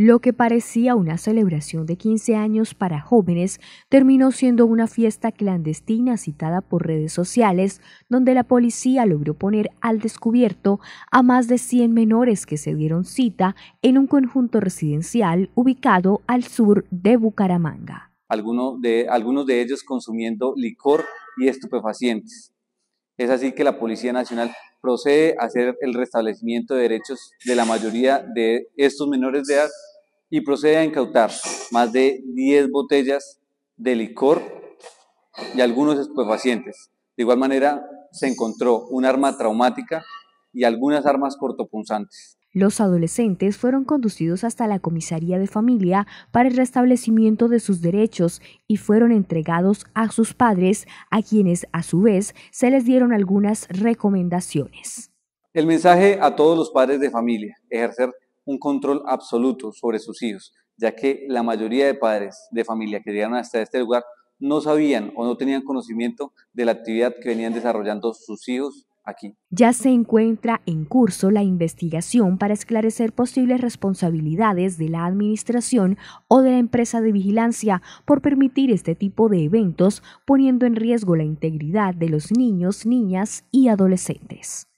Lo que parecía una celebración de 15 años para jóvenes terminó siendo una fiesta clandestina citada por redes sociales, donde la policía logró poner al descubierto a más de 100 menores que se dieron cita en un conjunto residencial ubicado al sur de Bucaramanga. Algunos de, algunos de ellos consumiendo licor y estupefacientes. Es así que la Policía Nacional procede a hacer el restablecimiento de derechos de la mayoría de estos menores de edad y procede a incautar más de 10 botellas de licor y algunos estupefacientes. De igual manera, se encontró un arma traumática y algunas armas cortopunzantes. Los adolescentes fueron conducidos hasta la comisaría de familia para el restablecimiento de sus derechos y fueron entregados a sus padres, a quienes a su vez se les dieron algunas recomendaciones. El mensaje a todos los padres de familia, ejercer un control absoluto sobre sus hijos, ya que la mayoría de padres de familia que llegaron hasta este lugar no sabían o no tenían conocimiento de la actividad que venían desarrollando sus hijos aquí. Ya se encuentra en curso la investigación para esclarecer posibles responsabilidades de la administración o de la empresa de vigilancia por permitir este tipo de eventos poniendo en riesgo la integridad de los niños, niñas y adolescentes.